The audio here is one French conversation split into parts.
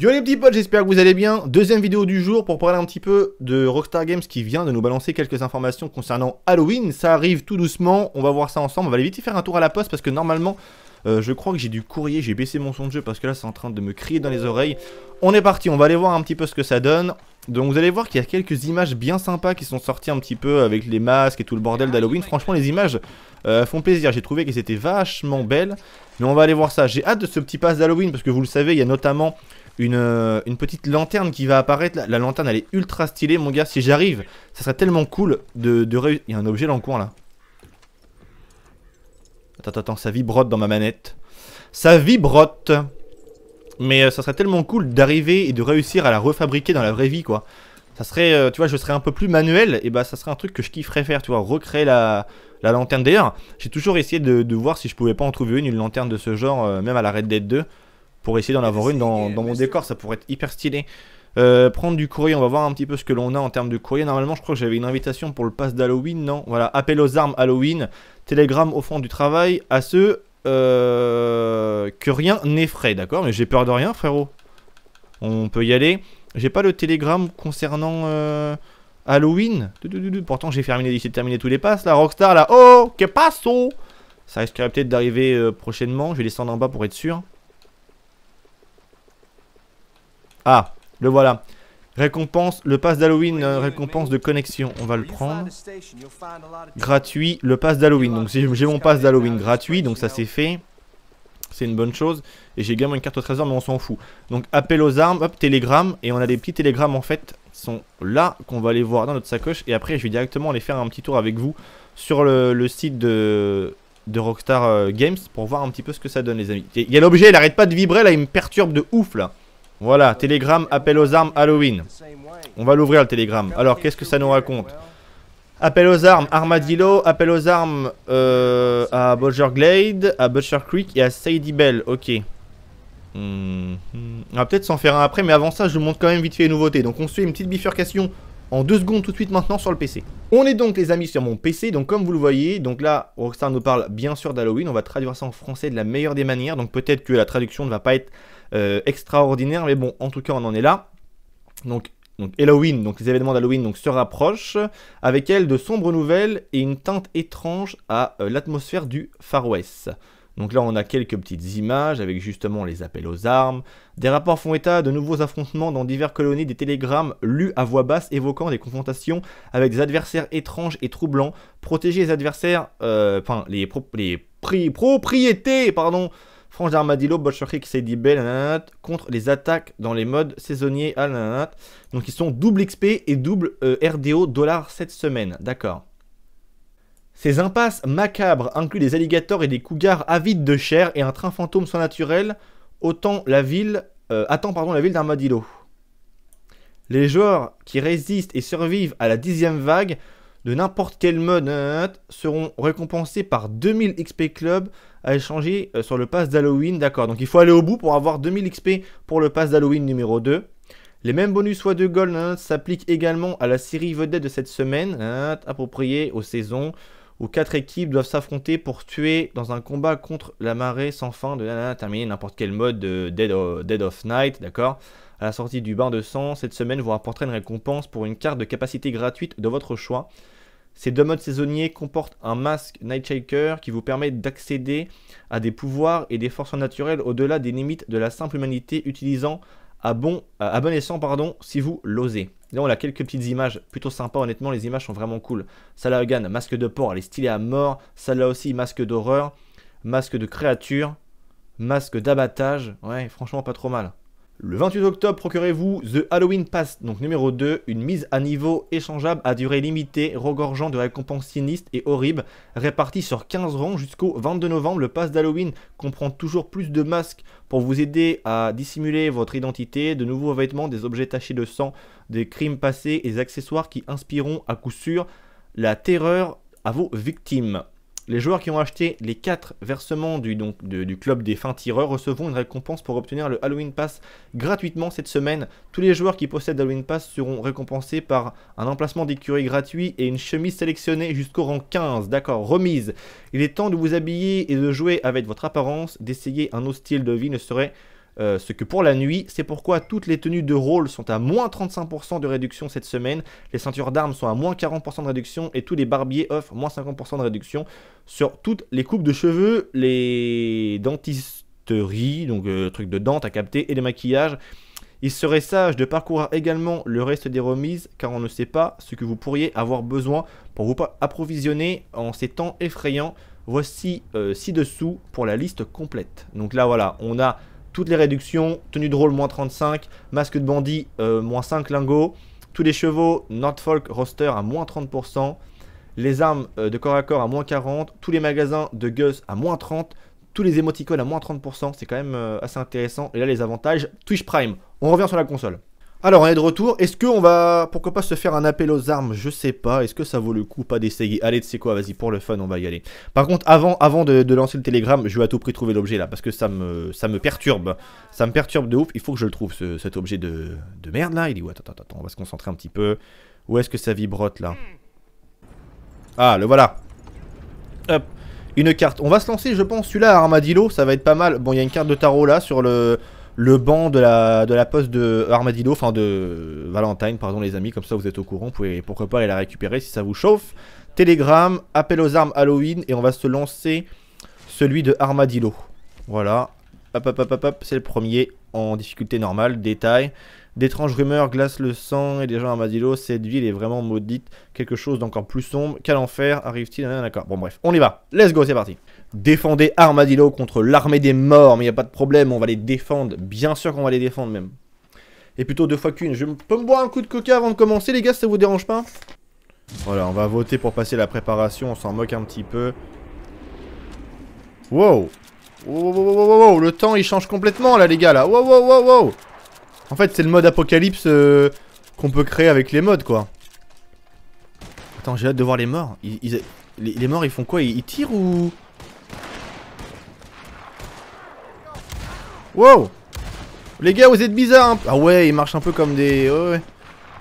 Yo les petits potes, j'espère que vous allez bien. Deuxième vidéo du jour pour parler un petit peu de Rockstar Games qui vient de nous balancer quelques informations concernant Halloween. Ça arrive tout doucement, on va voir ça ensemble. On va aller vite faire un tour à la poste parce que normalement, euh, je crois que j'ai du courrier, j'ai baissé mon son de jeu parce que là c'est en train de me crier dans les oreilles. On est parti, on va aller voir un petit peu ce que ça donne. Donc vous allez voir qu'il y a quelques images bien sympas qui sont sorties un petit peu avec les masques et tout le bordel ah, d'Halloween. Franchement les images euh, font plaisir, j'ai trouvé que c'était vachement belle. Mais on va aller voir ça, j'ai hâte de ce petit pass d'Halloween parce que vous le savez il y a notamment une, euh, une, petite lanterne qui va apparaître. La, lanterne, elle est ultra stylée, mon gars. Si j'arrive, ça serait tellement cool de, de réussir. Il y a un objet dans le coin là. Attends, attends, ça vibrote dans ma manette. Ça vibrote. Mais euh, ça serait tellement cool d'arriver et de réussir à la refabriquer dans la vraie vie, quoi. Ça serait, euh, tu vois, je serais un peu plus manuel, et bah ça serait un truc que je kifferais faire, tu vois, recréer la, lanterne. D'ailleurs, j'ai toujours essayé de, voir si je pouvais pas en trouver une, une lanterne de ce genre, même à la Red Dead 2 pour essayer d'en avoir une dans, mon décor, ça pourrait être hyper stylé. Euh, prendre du courrier, on va voir un petit peu ce que l'on a en termes de courrier. Normalement, je crois que j'avais une invitation pour le pass d'Halloween, non Voilà, appel aux armes Halloween, télégramme au fond du travail à ceux euh, que rien n'effraie, d'accord Mais j'ai peur de rien, frérot. On peut y aller. J'ai pas le télégramme concernant euh, Halloween. Pourtant, j'ai terminé, terminé tous les passes, là. Rockstar, là. Oh, que passo Ça risquerait peut-être d'arriver prochainement. Je vais descendre en bas pour être sûr. Ah, le voilà. Récompense, le pass d'Halloween, euh, récompense de connexion, on va le prendre. Gratuit, le pass d'Halloween. Donc j'ai mon pass d'Halloween gratuit, donc ça c'est fait. C'est une bonne chose. Et j'ai également une carte au trésor, mais on s'en fout. Donc appel aux armes, hop, télégramme. Et on a des petits télégrammes en fait, sont là, qu'on va aller voir dans notre sacoche. Et après je vais directement aller faire un petit tour avec vous sur le, site de, de Rockstar euh, Games pour voir un petit peu ce que ça donne les amis. Il y a l'objet, il arrête pas de vibrer là, il me perturbe de ouf là. Voilà, télégramme, appel aux armes, Halloween. On va l'ouvrir le télégramme. Alors, qu'est-ce que ça nous raconte Appel aux armes, Armadillo, appel aux armes euh, à Bolger Glade, à Butcher Creek et à Sadie Bell. Ok. Hmm, hmm. On va peut-être s'en faire un après, mais avant ça, je vous montre quand même vite fait les nouveautés. Donc, on suit une petite bifurcation en deux secondes tout de suite maintenant sur le PC. On est donc les amis sur mon PC, donc comme vous le voyez, donc là Rockstar nous parle bien sûr d'Halloween, on va traduire ça en français de la meilleure des manières, donc peut-être que la traduction ne va pas être euh, extraordinaire. Mais bon, en tout cas, on en est là. Donc, donc Halloween, donc les événements d'Halloween donc, se rapprochent, avec elle de sombres nouvelles et une teinte étrange à euh, l'atmosphère du Far West. Donc là, on a quelques petites images avec justement les appels aux armes. Des rapports font état de nouveaux affrontements dans divers colonies, des télégrammes lus à voix basse évoquant des confrontations avec des adversaires étranges et troublants. Protéger les adversaires, euh, enfin les, les propriétés, pardon, Franche d'armadillo, Bolshevik, dit belle, contre les attaques dans les modes saisonniers, ah, Donc ils sont double XP et double euh, RDO dollars cette semaine, d'accord. Ces impasses macabres incluent des alligators et des cougars avides de chair et un train fantôme surnaturel, autant la ville, euh, attend pardon, la ville d'Armadillo. Les joueurs qui résistent et survivent à la dixième vague de n'importe quel mode seront récompensés par 2000 XP Club, à échanger euh, sur le pass d'Halloween. D'accord, donc il faut aller au bout pour avoir 2000 XP pour le pass d'Halloween numéro 2. Les mêmes bonus soit de gold hein, s'appliquent également à la série vedette de cette semaine, hein, appropriée aux saisons où quatre équipes doivent s'affronter pour tuer dans un combat contre la marée sans fin de terminer n'importe quel mode de Dead of, Night, d'accord À la sortie du bain de sang, cette semaine vous rapporterez une récompense pour une carte de capacité gratuite de votre choix. Ces deux modes saisonniers comportent un masque Nightshaker qui vous permet d'accéder à des pouvoirs et des forces naturelles au-delà des limites de la simple humanité utilisant à bon, à pardon, si vous l'osez. Là on a quelques petites images plutôt sympas honnêtement, les images sont vraiment cool. là masque de porc, elle est stylée à mort. Celle-là aussi, masque d'horreur, masque de créature, masque d'abattage. Ouais, franchement pas trop mal. Le 28 octobre, procurez-vous The Halloween Pass, donc numéro 2, une mise à niveau échangeable à durée limitée, regorgeant de récompenses sinistres et horribles, réparties sur 15 rangs jusqu'au 22 novembre. Le pass d'Halloween comprend toujours plus de masques pour vous aider à dissimuler votre identité, de nouveaux vêtements, des objets tachés de sang, des crimes passés et des accessoires qui inspireront à coup sûr la terreur à vos victimes. Les joueurs qui ont acheté les 4 versements du, du club des fins tireurs recevront une récompense pour obtenir le Halloween Pass gratuitement cette semaine. Tous les joueurs qui possèdent Halloween Pass seront récompensés par un emplacement d'écurie gratuit et une chemise sélectionnée jusqu'au rang 15. D'accord, remise. Il est temps de vous habiller et de jouer avec votre apparence, d'essayer un autre style de vie ne serait euh, ce que pour la nuit. C'est pourquoi toutes les tenues de rôle sont à moins 35% de réduction cette semaine, les ceintures d'armes sont à moins 40% de réduction et tous les barbiers offrent moins 50% de réduction sur toutes les coupes de cheveux, les dentisteries, donc truc euh, trucs de dents à capter, et les maquillages. Il serait sage de parcourir également le reste des remises car on ne sait pas ce que vous pourriez avoir besoin pour vous approvisionner en ces temps effrayants. Voici euh, ci-dessous pour la liste complète. Donc là voilà, on a toutes les réductions, tenue de rôle moins 35, masque de bandit euh, moins 5 lingots, tous les chevaux Northfolk roster à moins 30%, les armes euh, de corps à corps à moins 40, tous les magasins de Gus à moins 30, tous les émoticônes à moins 30%, c'est quand même euh, assez intéressant. Et là les avantages, Twitch Prime, on revient sur la console. Alors, on est de retour. Est-ce qu'on va, pourquoi pas, se faire un appel aux armes Je sais pas. Est-ce que ça vaut le coup pas d'essayer Allez, tu sais quoi, vas-y, pour le fun, on va y aller. Par contre, avant, avant de, lancer le télégramme, je vais à tout prix trouver l'objet là, parce que ça me, ça me perturbe. Ça me perturbe de ouf. Il faut que je le trouve, cet objet de, de merde là. Il dit où attends, attends, attends, on va se concentrer un petit peu. Où est-ce que ça vibrote là Ah, le voilà. Hop. Une carte. On va se lancer, je pense, celui-là, Armadillo. Ça va être pas mal. Bon, il y a une carte de tarot là sur le le banc de la, de la poste de Armadillo, enfin de Valentine, pardon les amis, comme ça vous êtes au courant, vous pouvez pourquoi pas aller la récupérer si ça vous chauffe. Telegram, appel aux armes Halloween, et on va se lancer celui de Armadillo. Voilà, hop hop hop hop hop, c'est le premier en difficulté normale, détail. D'étranges rumeurs glace le sang et déjà gens Armadillo, cette ville est vraiment maudite, quelque chose d'encore plus sombre, quel enfer. arrive-t-il ah, D'accord, bon bref, on y va, let's go, c'est parti Défendez Armadillo contre l'armée des morts, mais il n'y a pas de problème, on va les défendre. Bien sûr qu'on va les défendre même. Et plutôt deux fois qu'une. Je peux me boire un coup de coca avant de commencer, les gars, ça vous dérange pas Voilà, on va voter pour passer la préparation, on s'en moque un petit peu. Wow Wow, wow, wow, wow, le temps il change complètement là les gars là. Wow, wow, wow, wow. En fait c'est le mode apocalypse euh, qu'on peut créer avec les modes quoi. Attends j'ai hâte de voir les morts. les, morts ils font quoi ils tirent ou... Wow Les gars, vous êtes bizarres hein. Ah ouais, ils marchent un peu comme des...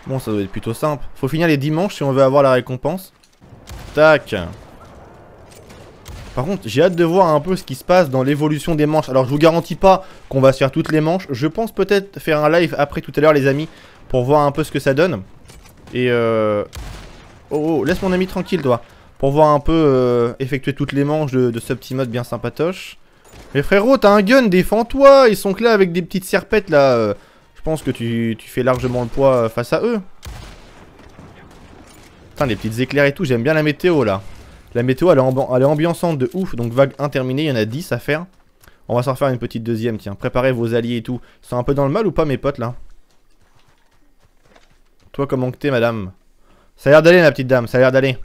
Bon, ça doit être plutôt simple. Faut finir les dimanches si on veut avoir la récompense. Tac par contre, j'ai hâte de voir un peu ce qui se passe dans l'évolution des manches. Alors, je vous garantis pas qu'on va se faire toutes les manches. Je pense peut-être faire un live après tout à l'heure, les amis, pour voir un peu ce que ça donne. Et euh... Oh, oh laisse mon ami tranquille, toi. Pour voir un peu euh, effectuer toutes les manches de, de ce petit mode bien sympatoche. Mais frérot, t'as un gun, défends-toi Ils sont que là avec des petites serpettes, là. Euh, je pense que tu, fais largement le poids euh, face à eux. Putain, les petites éclairs et tout, j'aime bien la météo, là. La météo, elle est, elle est ambiançante de ouf. Donc, vague interminée, il y en a 10 à faire. On va s'en refaire une petite deuxième, tiens. Préparez vos alliés et tout. C'est sont un peu dans le mal ou pas, mes potes, là Toi, comment que t'es, madame Ça a l'air d'aller, la petite dame. Ça a l'air d'aller.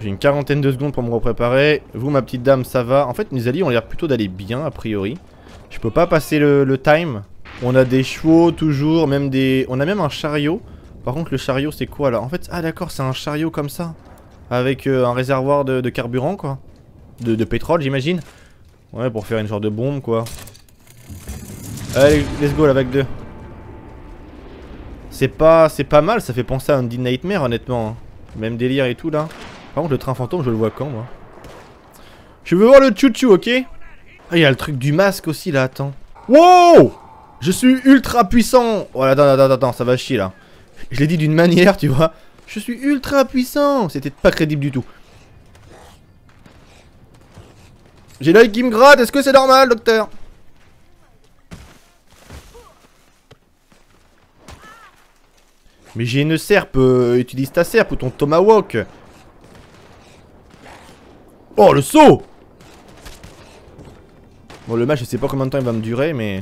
J'ai une quarantaine de secondes pour me repréparer. Vous, ma petite dame, ça va. En fait, mes alliés ont l'air plutôt d'aller bien, a priori. Je peux pas passer le, time. On a des chevaux, toujours, même des... On a même un chariot. Par contre, le chariot, c'est quoi, là En fait, ah, d'accord, c'est un chariot comme ça. Avec euh, un réservoir de, carburant, quoi. De, pétrole, j'imagine. Ouais, pour faire une sorte de bombe, quoi. Allez, let's go, la vague 2. C'est pas, pas mal, ça fait penser à Undead Nightmare, honnêtement. Hein. Même délire et tout, là le train fantôme, je le vois quand, moi Je veux voir le chouchou, ok Ah, il y a le truc du masque aussi, là, attends. Wow Je suis ultra puissant Oh, là, attends, attends, attends, ça va chier, là. Je l'ai dit d'une manière, tu vois. Je suis ultra puissant C'était pas crédible du tout. J'ai l'œil qui me gratte, est-ce que c'est normal, docteur Mais j'ai une serpe, euh, utilise ta serpe ou ton tomahawk Oh, le saut Bon, le match, je sais pas combien de temps il va me durer, mais...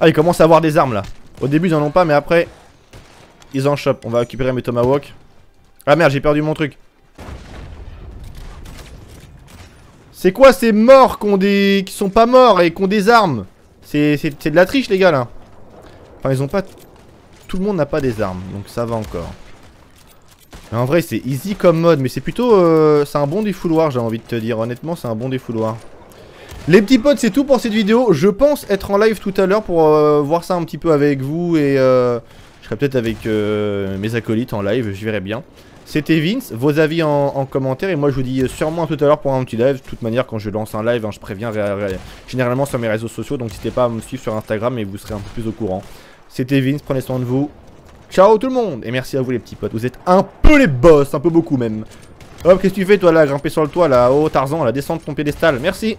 Ah, ils commencent à avoir des armes, là. Au début, ils en ont pas, mais après... Ils en chopent. On va récupérer mes tomahawks Ah merde, j'ai perdu mon truc. C'est quoi ces morts qui, qui sont pas morts et qui ont des armes C'est de la triche les gars là. Enfin ils ont pas tout le monde n'a pas des armes, donc ça va encore. en vrai, c'est easy comme mode, mais c'est plutôt... Euh, c'est un bon défouloir, j'ai envie de te dire. Honnêtement, c'est un bon défouloir. Les petits potes, c'est tout pour cette vidéo. Je pense être en live tout à l'heure pour euh, voir ça un petit peu avec vous. Et euh, je serai peut-être avec mes acolytes en live, je verrai bien. C'était Vince, vos avis en, commentaire. Et moi, je vous dis sûrement tout à l'heure pour un petit live. De toute manière, quand je lance un live, hein, je préviens généralement sur mes réseaux sociaux. Donc, n'hésitez pas à me suivre sur Instagram et vous serez un peu plus au courant. C'était Vince, prenez soin de vous. Ciao tout le monde Et merci à vous les petits potes, vous êtes un peu les boss, un peu beaucoup même. Hop, qu'est-ce que tu fais toi là, grimper sur le toit là, oh Tarzan, descente descendre ton piédestal, merci